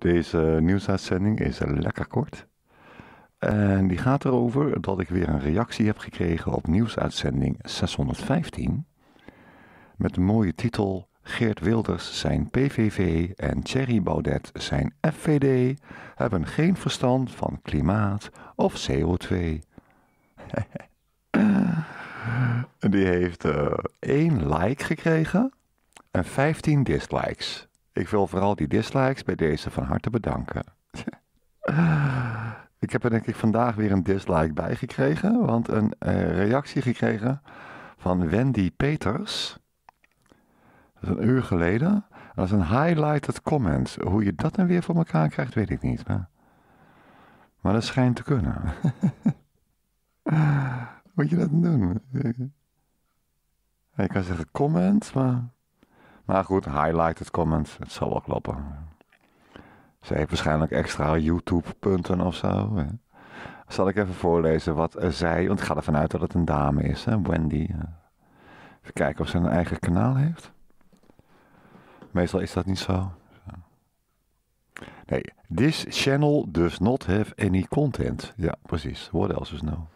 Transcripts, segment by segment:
Deze nieuwsuitzending is lekker kort. En die gaat erover dat ik weer een reactie heb gekregen op nieuwsuitzending 615. Met de mooie titel Geert Wilders zijn PVV en Thierry Baudet zijn FVD hebben geen verstand van klimaat of CO2. die heeft uh, één like gekregen en 15 dislikes. Ik wil vooral die dislikes bij deze van harte bedanken. ik heb er denk ik vandaag weer een dislike bij gekregen, want een eh, reactie gekregen van Wendy Peters. Dat is een uur geleden. Dat is een highlighted comment. Hoe je dat dan nou weer voor elkaar krijgt, weet ik niet. Maar, maar dat schijnt te kunnen. Moet je dat doen? Je kan zeggen comment, maar maar goed, highlighted comments, het zal wel kloppen. Ze heeft waarschijnlijk extra YouTube-punten of zo. Zal ik even voorlezen wat zij, want ik ga ervan uit dat het een dame is, hè? Wendy. Even kijken of ze een eigen kanaal heeft. Meestal is dat niet zo. Nee, this channel does not have any content. Ja, precies. What else dus no?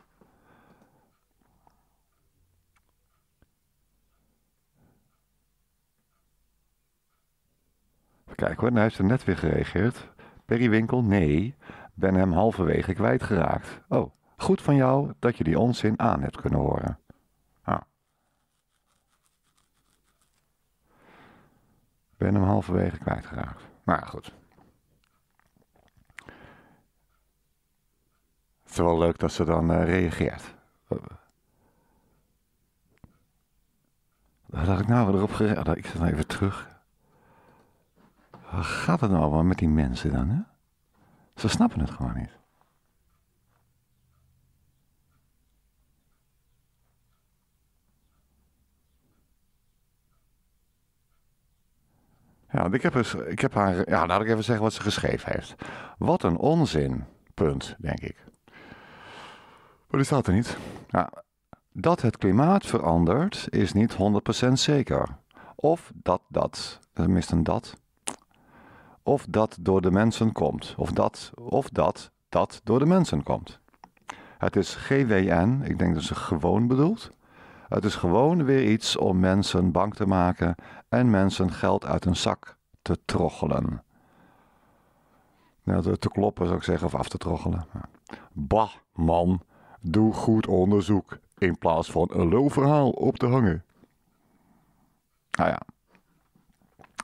Kijk hoor, nou heeft ze net weer gereageerd. winkel, nee. Ben hem halverwege kwijtgeraakt. Oh, goed van jou dat je die onzin aan hebt kunnen horen. Ah. Ben hem halverwege kwijtgeraakt. Maar nou, goed. Het is wel leuk dat ze dan eh, reageert. Wat had ik nou erop gereageerd? Oh, ik zit even terug. Wat gaat het nou met die mensen dan? Hè? Ze snappen het gewoon niet. Ja, ik heb, eens, ik heb haar. Ja, laat ik even zeggen wat ze geschreven heeft. Wat een onzin. Punt, denk ik. Maar die staat er niet. Ja, dat het klimaat verandert is niet 100% zeker. Of dat dat. Er mist een dat of dat door de mensen komt. Of dat, of dat, dat door de mensen komt. Het is GWN, ik denk dat ze gewoon bedoelt. Het is gewoon weer iets om mensen bang te maken en mensen geld uit hun zak te troggelen. Ja, nou, te, te, kloppen zou ik zeggen, of af te troggelen. Bah, man, doe goed onderzoek in plaats van een lulverhaal op te hangen. Nou ja,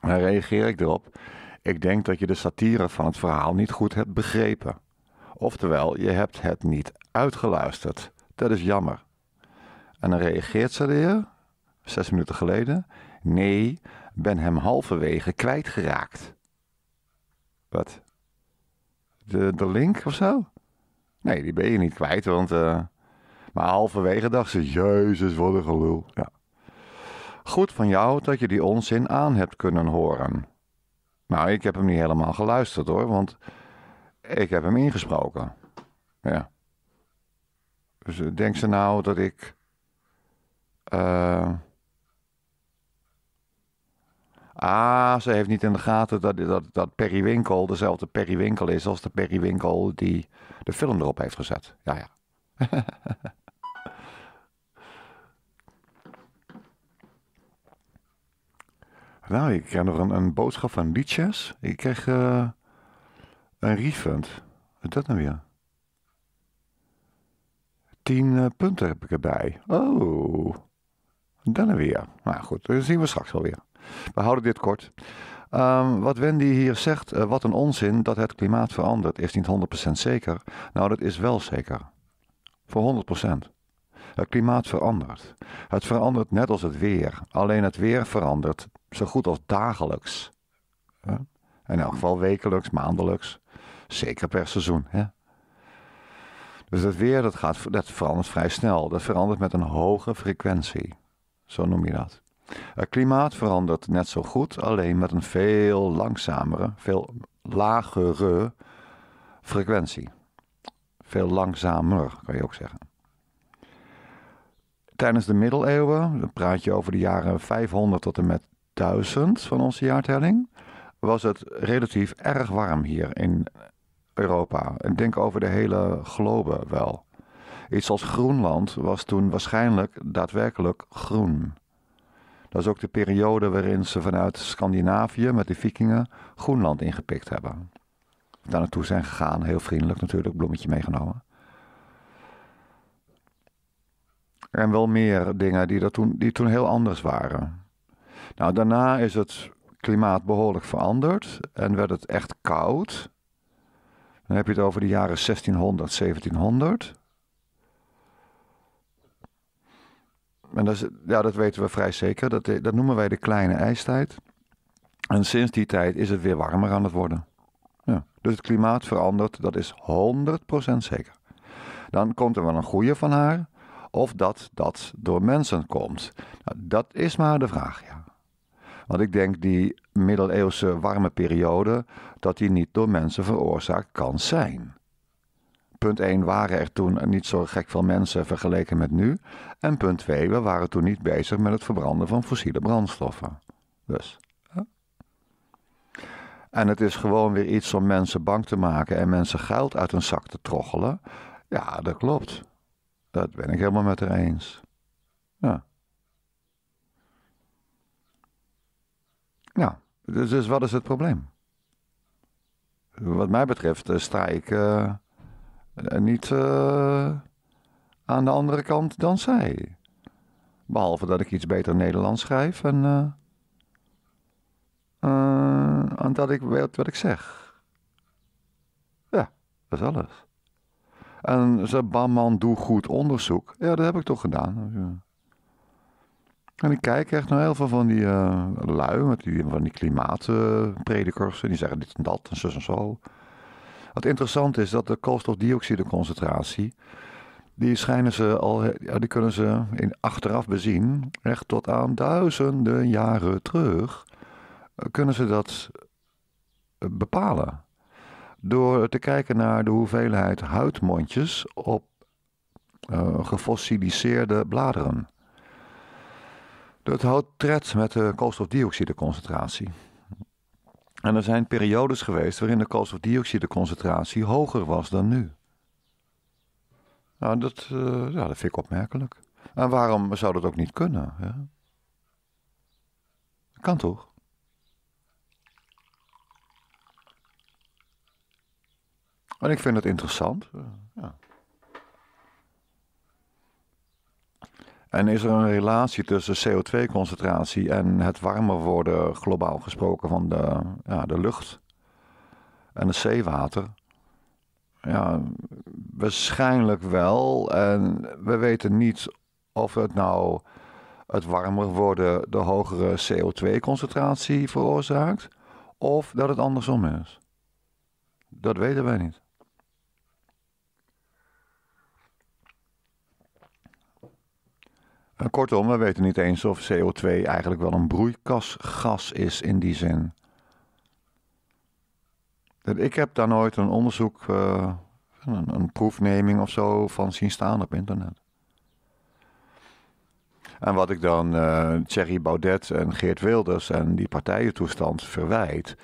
dan reageer ik erop. Ik denk dat je de satire van het verhaal niet goed hebt begrepen. Oftewel, je hebt het niet uitgeluisterd. Dat is jammer. En dan reageert ze weer, zes minuten geleden. Nee, ben hem halverwege kwijtgeraakt. Wat? De, link of zo? Nee, die ben je niet kwijt, want. Eh, maar halverwege dacht ze: Jezus, wat een gelul. Ja. Goed van jou dat je die onzin aan hebt kunnen horen. Nou, ik heb hem niet helemaal geluisterd hoor, want ik heb hem ingesproken. Ja. Dus eh, denk ze nou dat ik. Eh, ah, ze heeft niet in de gaten dat, dat, dat Periwinkel dezelfde Periwinkel is als de Periwinkel die de film erop heeft gezet. Ja, ja. Nou, ik krijg nog een, een boodschap van Liches. Ik krijg eh, een refund. Wat is dat nou weer? Tien eh, punten heb ik erbij. Oh, dan weer. Nou goed, dat zien we straks alweer. We houden dit kort. Ehm, wat Wendy hier zegt, eh, wat een onzin dat het klimaat verandert, is niet 100% zeker. Nou, dat is wel zeker. Voor 100%. Het klimaat verandert. Het verandert net als het weer. Alleen het weer verandert zo goed als dagelijks. Hè? In elk geval wekelijks, maandelijks. Zeker per seizoen. Hè? Dus het weer dat gaat, dat verandert vrij snel. Dat verandert met een hoge frequentie. Zo noem je dat. Het klimaat verandert net zo goed, alleen met een veel langzamere, veel lagere frequentie. Veel langzamer, kan je ook zeggen. Tijdens de middeleeuwen, dan praat je over de jaren 500 tot en met 2000 van onze jaartelling, was het relatief erg warm hier in Europa. En denk over de hele globe wel. Iets als Groenland was toen waarschijnlijk daadwerkelijk groen. Dat is ook de periode waarin ze vanuit Scandinavië met de vikingen Groenland ingepikt hebben. Daar naartoe zijn gegaan, heel vriendelijk natuurlijk, bloemetje meegenomen. En wel meer dingen die, dat toen, die toen heel anders waren. Nou, daarna is het klimaat behoorlijk veranderd en werd het echt koud. Dan heb je het over de jaren 1600, 1700. En dat, is, ja, dat weten we vrij zeker. Dat, dat noemen wij de kleine ijstijd. En sinds die tijd is het weer warmer aan het worden. Ja. Dus het klimaat verandert, dat is 100% zeker. Dan komt er wel een goede van haar. Of dat dat door mensen komt. Nou, dat is maar de vraag, ja. Want ik denk die middeleeuwse warme periode, dat die niet door mensen veroorzaakt kan zijn. Punt 1, waren er toen niet zo gek veel mensen vergeleken met nu. En punt 2, we waren toen niet bezig met het verbranden van fossiele brandstoffen. Dus. En het is gewoon weer iets om mensen bang te maken en mensen geld uit hun zak te troggelen. Ja, dat klopt. Dat ben ik helemaal met haar eens. Ja. Ja, nou, dus, dus wat is het probleem? Wat mij betreft eh, sta ik eh, eh, niet aan de andere kant dan zij. Behalve dat ik iets beter Nederlands schrijf en dat ik weet wat ik zeg. Ja, dat is alles. En ze, man doe goed onderzoek. Ja, dat heb ik toch gedaan. En ik kijk echt naar heel veel van die uh, lui, die, van die klimaatpredikers. en die zeggen dit en dat en zo en zo. Wat interessant is dat de koolstofdioxideconcentratie. Die schijnen ze al, ja, die kunnen ze in, achteraf bezien, echt tot aan duizenden jaren terug, eh, kunnen ze dat eh, bepalen. Door te kijken naar de hoeveelheid huidmondjes op gefossiliseerde bladeren. Dat houdt tred met de koolstofdioxideconcentratie. En er zijn periodes geweest waarin de koolstofdioxideconcentratie hoger was dan nu. Nou, dat, eh, ja, dat vind ik opmerkelijk. En waarom zou dat ook niet kunnen? Kan toch? En ik vind het interessant. Eh, ja. En is er een relatie tussen CO2-concentratie en het warmer worden, globaal gesproken, van de, ja, de lucht en het zeewater? Ja, waarschijnlijk wel. En we weten niet of het nou het warmer worden de hogere CO2-concentratie veroorzaakt, of dat het andersom is. Dat weten wij niet. Eh, kortom, we weten niet eens of CO2 eigenlijk wel een broeikasgas is in die zin. Ik heb daar nooit een onderzoek, eh, een, een, proefneming of zo van zien staan op internet. En wat ik dan uh, Thierry Baudet en Geert Wilders en die partijentoestand verwijt,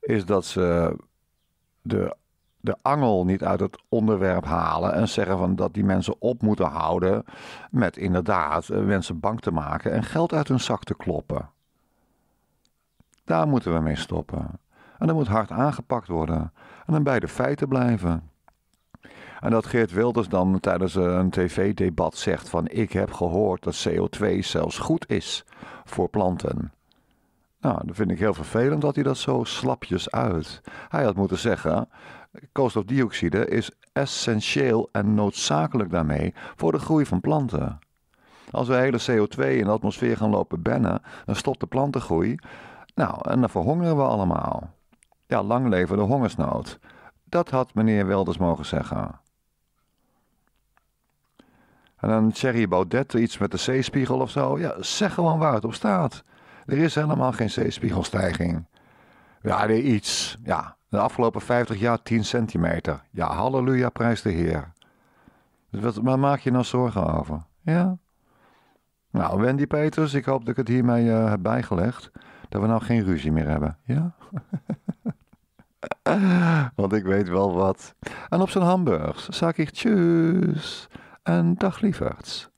is dat ze de de angel niet uit het onderwerp halen en zeggen van dat die mensen op moeten houden met inderdaad eh, mensen bang te maken en geld uit hun zak te kloppen. Daar moeten we mee stoppen. En dat moet hard aangepakt worden. En dan bij de feiten blijven. En dat Geert Wilders dan tijdens eh, een tv-debat zegt van ik heb gehoord dat CO2 zelfs goed is voor planten. Nou, dat vind ik heel vervelend dat hij dat zo slapjes uit. Hij had moeten zeggen, Koolstofdioxide is essentieel en noodzakelijk daarmee voor de groei van planten. Als we hele CO2 in de atmosfeer gaan lopen bennen, dan stopt de plantengroei. Nou, en dan verhongeren we allemaal. Ja, lang leven de hongersnood. Dat had meneer Welders mogen zeggen. En dan Thierry Baudet iets met de zeespiegel of zo. Ja, zeg gewoon waar het op staat. Er is helemaal geen zeespiegelstijging. Ja, er iets. Ja, de afgelopen 50 jaar 10 centimeter. Ja, halleluja, prijs de Heer. Dus wat, waar maak je nou zorgen over? Ja. Nou, Wendy Peters, ik hoop dat ik het hiermee eh, heb bijgelegd. Dat we nou geen ruzie meer hebben. Ja? Want ik weet wel wat. En op zijn hamburgers zag ik tjus en dag lieverds.